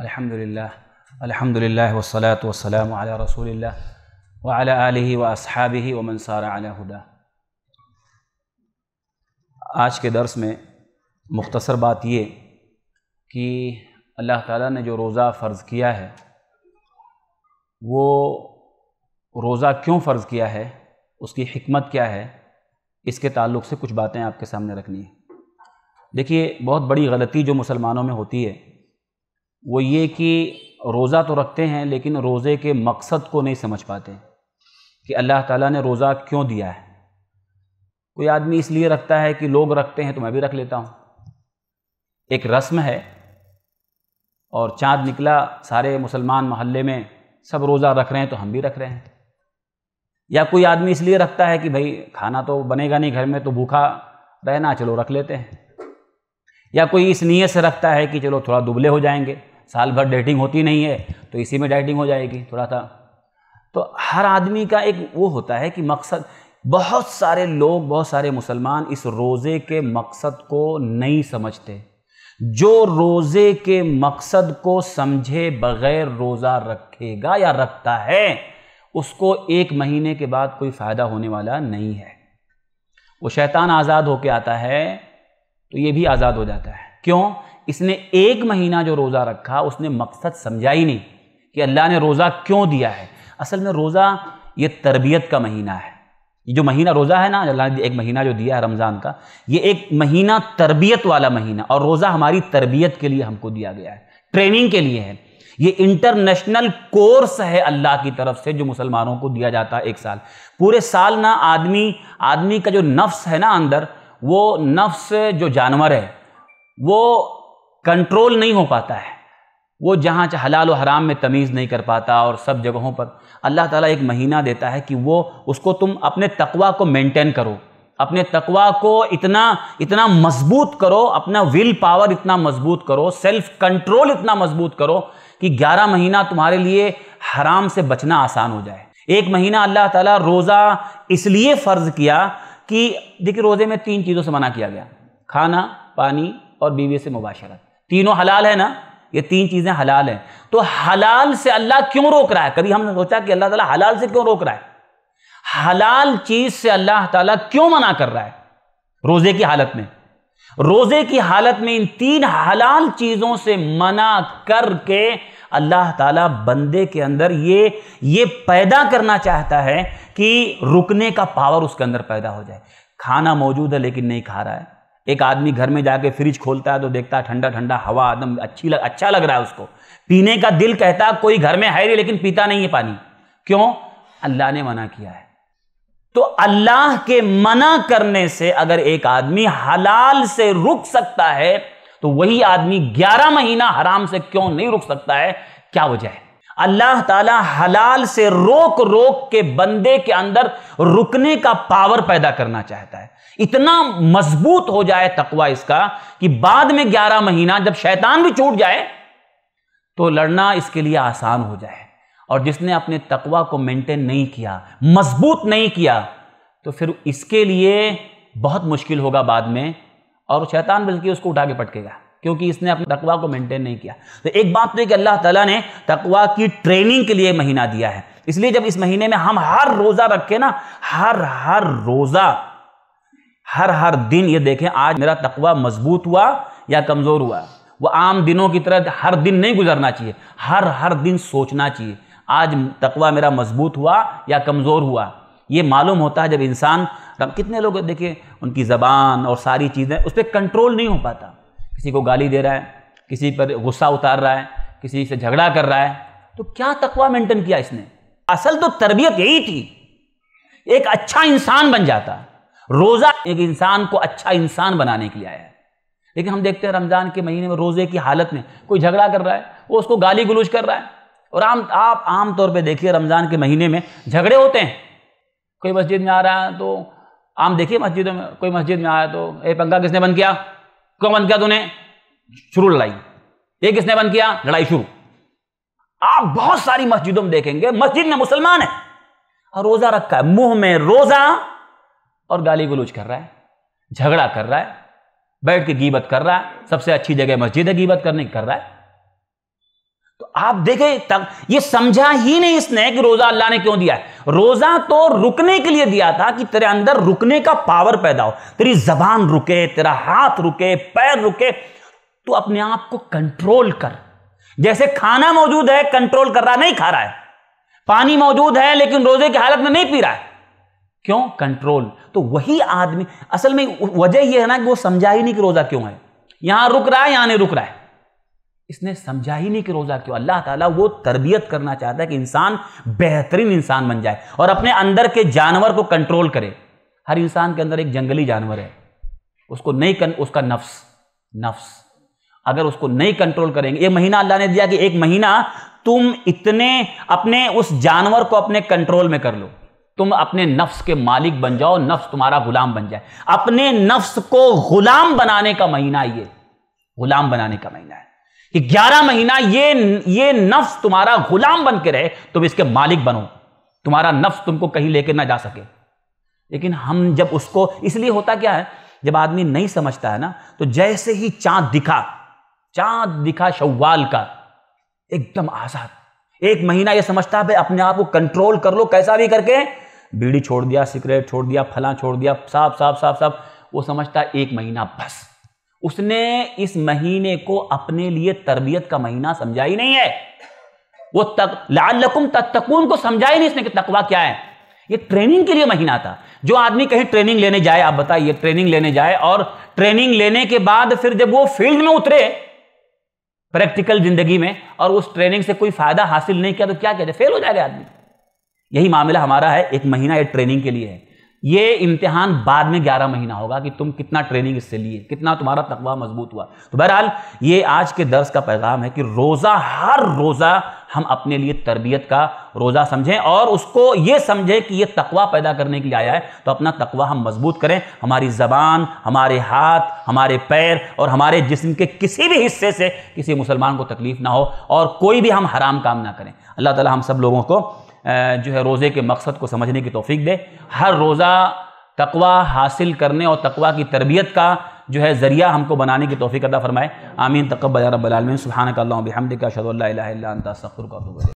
अल्हम्दुलिल्लाह अल्हम्दुलिल्लाह वसलात वसलाम अला रसूलिल्लाह व अला आलिही व असहाबिही व मनसारा अला हुदा आज के दर्स में मुख्तसर बात ये कि अल्लाह ताला ने जो रोज़ा फ़र्ज़ किया है वो रोज़ा क्यों फ़र्ज़ किया है उसकी हमत क्या है इसके ताल्लुक से कुछ बातें आपके सामने रखनी है देखिए बहुत बड़ी गलती जो मुसलमानों में होती है वो ये कि रोज़ा तो रखते हैं लेकिन रोज़े के मकसद को नहीं समझ पाते कि अल्लाह ताला ने रोज़ा क्यों दिया है कोई आदमी इसलिए रखता है कि लोग रखते हैं तो मैं भी रख लेता हूँ एक रस्म है और चाँद निकला सारे मुसलमान मोहल्ले में सब रोज़ा रख रहे हैं तो हम भी रख रहे हैं या कोई आदमी इसलिए रखता है कि भाई खाना तो बनेगा नहीं घर में तो भूखा रहना चलो रख लेते हैं या कोई इस नीयत से रखता है कि चलो थोड़ा दुबले हो जाएंगे साल भर डेटिंग होती नहीं है तो इसी में डेटिंग हो जाएगी थोड़ा सा तो हर आदमी का एक वो होता है कि मकसद बहुत सारे लोग बहुत सारे मुसलमान इस रोज़े के मकसद को नहीं समझते जो रोज़े के मकसद को समझे बगैर रोज़ा रखेगा या रखता है उसको एक महीने के बाद कोई फ़ायदा होने वाला नहीं है वो शैतान आज़ाद होके आता है तो ये भी आज़ाद हो जाता है क्यों इसने एक महीना जो रोज़ा रखा उसने मकसद समझा ही नहीं कि अल्लाह ने रोज़ा क्यों दिया है असल में रोज़ा ये तरबियत का महीना है ये जो महीना रोज़ा है ना अल्लाह ने एक महीना जो दिया है रमज़ान का ये एक महीना तरबियत वाला महीना और रोज़ा हमारी तरबियत के लिए हमको दिया गया है ट्रेनिंग के लिए है ये इंटरनेशनल कोर्स है अल्लाह की तरफ से जो मुसलमानों को दिया जाता है एक साल पूरे साल ना आदमी आदमी का जो नफ्स है ना अंदर वो नफ्स जो जानवर है वो कंट्रोल नहीं हो पाता है वो जहाँ हलाल और हराम में तमीज़ नहीं कर पाता और सब जगहों पर अल्लाह ताला एक महीना देता है कि वो उसको तुम अपने तकवा को मेंटेन करो अपने तकवा को इतना इतना मजबूत करो अपना विल पावर इतना मजबूत करो सेल्फ कंट्रोल इतना मजबूत करो कि 11 महीना तुम्हारे लिए हराम से बचना आसान हो जाए एक महीना अल्लाह ताला रोज़ा इसलिए फ़र्ज़ किया कि देखिए रोज़े में तीन चीज़ों से मना किया गया खाना पानी और बीवी से मुबाशरत तीनों हलाल है ना ये तीन चीज़ें हलाल हैं तो हलाल से अल्लाह क्यों रोक रहा है कभी हमने सोचा कि अल्लाह ताला हलाल से क्यों रोक रहा है हलाल चीज़ से अल्लाह ताला क्यों मना कर रहा है रोज़े की हालत में रोज़े की हालत में इन तीन हलाल चीज़ों से मना करके अल्लाह ताला बंदे के अंदर ये ये पैदा करना चाहता है कि रुकने का पावर उसके अंदर पैदा हो जाए खाना मौजूद है लेकिन नहीं खा रहा है एक आदमी घर में जाके फ्रिज खोलता है तो देखता है ठंडा ठंडा हवा एकदम अच्छी लग अच्छा लग रहा है उसको पीने का दिल कहता है कोई घर में है नहीं लेकिन पीता नहीं है पानी क्यों अल्लाह ने मना किया है तो अल्लाह के मना करने से अगर एक आदमी हलाल से रुक सकता है तो वही आदमी 11 महीना हराम से क्यों नहीं रुक सकता है क्या वजह है अल्लाह ताला हलाल से रोक रोक के बंदे के अंदर रुकने का पावर पैदा करना चाहता है इतना मजबूत हो जाए तकवा इसका कि बाद में ग्यारह महीना जब शैतान भी छूट जाए तो लड़ना इसके लिए आसान हो जाए और जिसने अपने तकवा को मेंटेन नहीं किया मजबूत नहीं किया तो फिर इसके लिए बहुत मुश्किल होगा बाद में और शैतान बल्कि उसको उठा के पटकेगा क्योंकि इसने अपने तकवा को मेंटेन नहीं किया तो एक बात तो कि अल्लाह ताला ने तकवा की ट्रेनिंग के लिए महीना दिया है इसलिए जब इस महीने में हम हर रोज़ा रखें ना हर हर रोज़ा हर हर दिन ये देखें आज मेरा तकवा मजबूत हुआ या कमज़ोर हुआ वो आम दिनों की तरह हर दिन नहीं गुजरना चाहिए हर हर दिन सोचना चाहिए आज तकवा मेरा मजबूत हुआ या कमज़ोर हुआ ये मालूम होता है जब इंसान कितने लोग देखिए उनकी ज़बान और सारी चीज़ें उस पर कंट्रोल नहीं हो पाता किसी को गाली दे रहा है किसी पर गुस्सा उतार रहा है किसी से झगड़ा कर रहा है तो क्या तकवा मेंटेन किया इसने असल तो तरबियत यही थी एक अच्छा इंसान बन जाता रोज़ा एक इंसान को अच्छा इंसान बनाने के लिए आया है लेकिन हम देखते हैं रमज़ान के महीने में रोज़े की हालत में कोई झगड़ा कर रहा है वो उसको गाली गुलूज कर रहा है और आम आप आम तौर पे देखिए रमज़ान के महीने में झगड़े होते हैं कोई मस्जिद में आ रहा है तो आम देखिए मस्जिदों में कोई मस्जिद में आया तो ए पंखा किसने बंद किया क्यों बंद किया तूने शुरू लड़ाई ये किसने बंद किया लड़ाई शुरू आप बहुत सारी मस्जिदों में देखेंगे मस्जिद में मुसलमान है और रोजा रखा है मुंह में रोजा और गाली गुलूच कर रहा है झगड़ा कर रहा है बैठ के गीबत कर रहा है सबसे अच्छी जगह मस्जिद है गीबत करने की कर रहा है तो आप देखें तब ये समझा ही नहीं इसने कि रोजा अल्लाह ने क्यों दिया है रोजा तो रुकने के लिए दिया था कि तेरे अंदर रुकने का पावर पैदा हो तेरी जबान रुके तेरा हाथ रुके पैर रुके तो अपने आप को कंट्रोल कर जैसे खाना मौजूद है कंट्रोल कर रहा नहीं खा रहा है पानी मौजूद है लेकिन रोजे की हालत में नहीं पी रहा है क्यों कंट्रोल तो वही आदमी असल में वजह यह है ना कि वो समझा ही नहीं कि रोजा क्यों है यहां रुक रहा है यहां नहीं रुक रहा है इसने समझा ही नहीं कि रोज़ा क्यों अल्लाह ताला वो तरबियत करना चाहता है कि इंसान बेहतरीन इंसान बन जाए और अपने अंदर के जानवर को कंट्रोल करे हर इंसान के अंदर एक जंगली जानवर है उसको नहीं कन, उसका नफ्स नफ्स अगर उसको नहीं कंट्रोल करेंगे ये महीना अल्लाह ने दिया कि एक महीना तुम इतने अपने उस जानवर को अपने कंट्रोल में कर लो तुम अपने नफ्स के मालिक बन जाओ नफ्स तुम्हारा गुलाम बन जाए अपने नफ्स को गुलाम बनाने का महीना ये गुलाम बनाने का महीना है कि 11 महीना ये ये नफ्स तुम्हारा गुलाम बन के रहे तुम तो इसके मालिक बनो तुम्हारा नफ्स तुमको कहीं लेके ना जा सके लेकिन हम जब उसको इसलिए होता क्या है जब आदमी नहीं समझता है ना तो जैसे ही चांद दिखा चांद दिखा शव्वाल का एकदम आजाद एक महीना ये समझता है भाई अपने आप को कंट्रोल कर लो कैसा भी करके बीड़ी छोड़ दिया सिगरेट छोड़ दिया फला छोड़ दिया साफ साफ साफ साफ वो समझता है एक महीना बस उसने इस महीने को अपने लिए तरबियत का महीना समझा ही नहीं है वो तक लालकुम तत्कून को समझा ही नहीं इसने कि तकवा क्या है ये ट्रेनिंग के लिए महीना था जो आदमी कहीं ट्रेनिंग लेने जाए आप बताइए ट्रेनिंग लेने जाए और ट्रेनिंग लेने के बाद फिर जब वो फील्ड में उतरे प्रैक्टिकल जिंदगी में और उस ट्रेनिंग से कोई फायदा हासिल नहीं किया तो क्या कहते फेल हो जाएगा आदमी यही मामला हमारा है एक महीना ये ट्रेनिंग के लिए है ये इम्तिहान बाद में 11 महीना होगा कि तुम कितना ट्रेनिंग इससे लिए कितना तुम्हारा तकवा मजबूत हुआ तो बहरहाल ये आज के दर्स का पैगाम है कि रोज़ा हर रोज़ा हम अपने लिए तरबियत का रोज़ा समझें और उसको ये समझें कि ये तकवा पैदा करने के लिए आया है तो अपना तकवा हम मजबूत करें हमारी ज़बान हमारे हाथ हमारे पैर और हमारे जिसम के किसी भी हिस्से से किसी मुसलमान को तकलीफ़ ना हो और कोई भी हम हराम काम ना करें अल्लाह ताला हम सब लोगों को जो है रोज़े के मकसद को समझने की तोफ़ी दे हर रोज़ा तकवा हासिल करने और तकवा की तरबियत का जो है ज़रिया हमको बनाने की तोफ़ी अदा फरमाए आमीन तकबर रबालमिन सुबहान कल्ला हमद शरल्ला